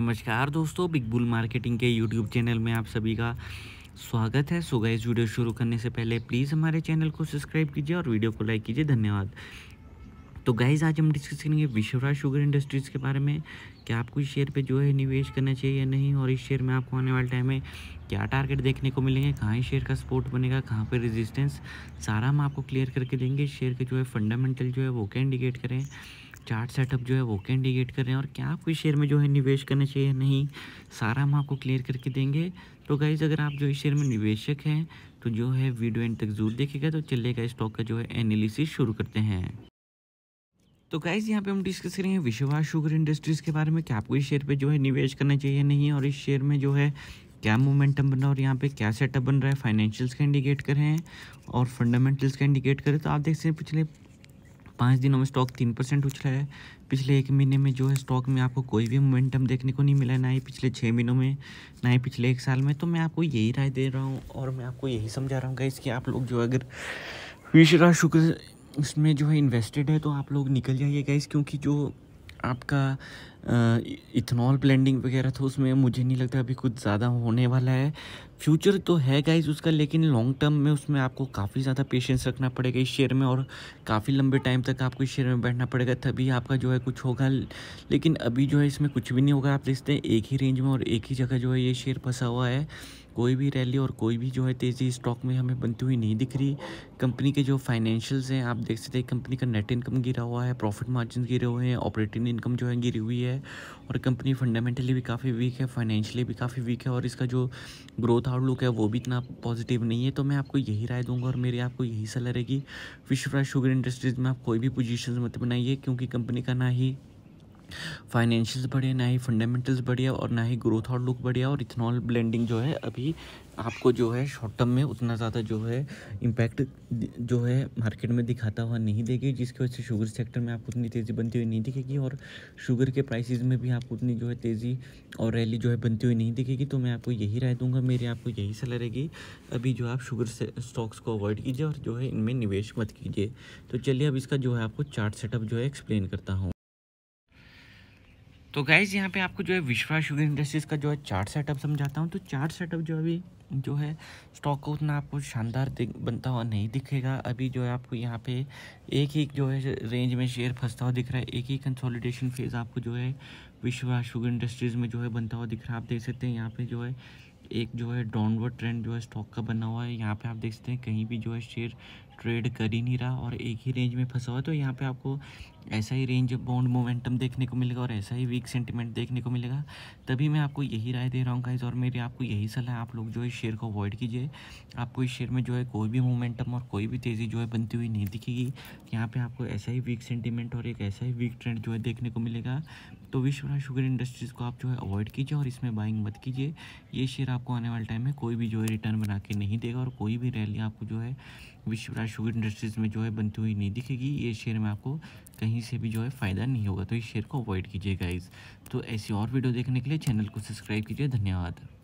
नमस्कार दोस्तों big bull marketing के यूट्यूब चैनल में आप सभी का स्वागत है सो इस वीडियो शुरू करने से पहले प्लीज़ हमारे चैनल को सब्सक्राइब कीजिए और वीडियो को लाइक कीजिए धन्यवाद तो गाइज आज हम डिस्कस करेंगे विश्वराज शुगर इंडस्ट्रीज़ के बारे में कि आपको इस शेयर पे जो है निवेश करना चाहिए या नहीं और इस शेयर में आपको आने वाले टाइम में क्या टारगेट देखने को मिलेंगे कहाँ इस शेयर का सपोर्ट बनेगा कहाँ पे रेजिस्टेंस सारा हम आपको क्लियर करके देंगे शेयर के जो है फंडामेंटल जो है वो क्या इंडिकेट करें चार्ट सेटअप जो है वो क्या इंडिकेट कर रहे हैं और क्या आपको इस शेयर में जो है निवेश करना चाहिए नहीं सारा हम आपको क्लियर करके देंगे तो गाइज़ अगर आप जो इस शेयर में निवेशक हैं तो जो है वीडियो एंड तक जरूर देखेगा तो चलेगा स्टॉक का जो है एनालिसिस शुरू करते हैं तो गाइज यहाँ पे हम डिस्कस करेंगे विश्वास शुगर इंडस्ट्रीज़ के बारे में कि आपको इस शेयर पे जो है निवेश करना चाहिए नहीं और इस शेयर में जो है क्या मोमेंटम बन रहा है और यहाँ पे क्या सेटअप बन रहा है फाइनेंशियल्स का इंडिकेट करें और फंडामेंटल्स का इंडिकेट करें तो आप देख सकते हैं पिछले पाँच दिनों में स्टॉक तीन परसेंट उछला है पिछले एक महीने में जो है स्टॉक में आपको कोई भी मोमेंटम देखने को नहीं मिला ना ही पिछले छः महीनों में ना ही पिछले एक साल में तो मैं आपको यही राय दे रहा हूँ और मैं आपको यही समझा रहा हूँ गाइस कि आप लोग जो अगर विशरा शुक्र इसमें जो है इन्वेस्टेड है तो आप लोग निकल जाइए गाइस क्योंकि जो आपका इथनॉल ब्लेंडिंग वगैरह था उसमें मुझे नहीं लगता अभी कुछ ज़्यादा होने वाला है फ्यूचर तो है गाइज उसका लेकिन लॉन्ग टर्म में उसमें आपको काफ़ी ज़्यादा पेशेंस रखना पड़ेगा इस शेयर में और काफ़ी लंबे टाइम तक आपको इस शेयर में बैठना पड़ेगा तभी आपका जो है कुछ होगा लेकिन अभी जो है इसमें कुछ भी नहीं होगा आप देखते हैं एक ही रेंज में और एक ही जगह जो है ये शेयर फंसा हुआ है कोई भी रैली और कोई भी जो है तेज़ी स्टॉक में हमें बनती हुई नहीं दिख रही कंपनी के जो फाइनेंशियल्स हैं आप देख सकते हैं कंपनी का नेट इनकम गिरा हुआ है प्रॉफिट मार्जिन गिरे हुए हैं ऑपरेटिंग इनकम जो है गिरी हुई है है और कंपनी फंडामेंटली भी काफ़ी वीक है फाइनेंशियली भी काफ़ी वीक है और इसका जो ग्रोथ आउटलुक है वो भी इतना पॉजिटिव नहीं है तो मैं आपको यही राय दूंगा और मेरी आपको यही सलाह रहेगी फिश शुगर इंडस्ट्रीज़ में आप कोई भी पोजीशंस मत बनाइए क्योंकि कंपनी का ना ही फाइनेंशियल्स बढ़िया ना ही फंडामेंटल्स बढ़िया और ना ही ग्रोथ आउटलुक बढ़िया और इथेनॉल ब्लेंडिंग जो है अभी आपको जो है शॉर्ट टर्म में उतना ज़्यादा जो है इम्पैक्ट जो है मार्केट में दिखाता हुआ नहीं देगी जिसकी वजह से शुगर सेक्टर में आपको उतनी तेज़ी बनती हुई नहीं दिखेगी और शुगर के प्राइसेस में भी आपको उतनी जो है तेज़ी और रैली जो है बनती हुई नहीं दिखेगी तो मैं आपको यही राय दूंगा मेरी आपको यही सलाह रहेगी अभी जो आप शुगर स्टॉक्स को अवॉइड कीजिए और जो है इनमें निवेश मत कीजिए तो चलिए अब इसका जो है आपको चार्ट सेटअप जो है एक्सप्लेन करता हूँ तो गाइज़ यहाँ पे आपको जो है विश्वास शुगर इंडस्ट्रीज़ का जो है चार्ट सेटअप समझाता हूँ तो चार्ट सेटअप जो अभी जो है स्टॉक का उतना आपको शानदार बनता हुआ नहीं दिखेगा अभी जो है आपको यहाँ पे एक ही जो है रेंज में शेयर फंसता हुआ दिख रहा है एक ही कंसोलिडेशन फेज़ आपको जो है विश्वास शुगर इंडस्ट्रीज़ में जो है बनता हुआ दिख रहा है आप देख सकते हैं यहाँ पर जो है एक जो है डाउनवर्ड ट्रेंड जो है स्टॉक का बना हुआ है यहाँ पे आप देख सकते हैं कहीं भी जो है शेयर ट्रेड कर ही नहीं रहा और एक ही रेंज में फंसा हुआ तो यहाँ पे आपको ऐसा ही रेंज बॉन्ड मोमेंटम देखने को मिलेगा और ऐसा ही वीक सेंटिमेंट देखने को मिलेगा तभी मैं आपको यही राय दे रहा हूँ गाइज और मेरी आपको यही सलाह आप लोग जो है शेयर को अवॉइड कीजिए आपको इस शेयर में जो है कोई भी मोमेंटम और कोई भी तेज़ी जो है बनती हुई नहीं दिखेगी यहाँ पर आपको ऐसा ही वीक सेंटिमेंट और एक ऐसा ही वीक ट्रेंड जो है देखने को मिलेगा तो विश्वनाथ शुगर इंडस्ट्रीज़ को आप जो है अवॉइड कीजिए और इसमें बाइंग मत कीजिए ये शेयर आपको आने वाले टाइम में कोई भी जो है रिटर्न बना के नहीं देगा और कोई भी रैली आपको जो है विश्वराज शुगर इंडस्ट्रीज़ में जो है बनती हुई नहीं दिखेगी ये शेयर में आपको कहीं से भी जो है फ़ायदा नहीं होगा तो इस शेयर को अवॉइड कीजिए गाइज तो ऐसी और वीडियो देखने के लिए चैनल को सब्सक्राइब कीजिए धन्यवाद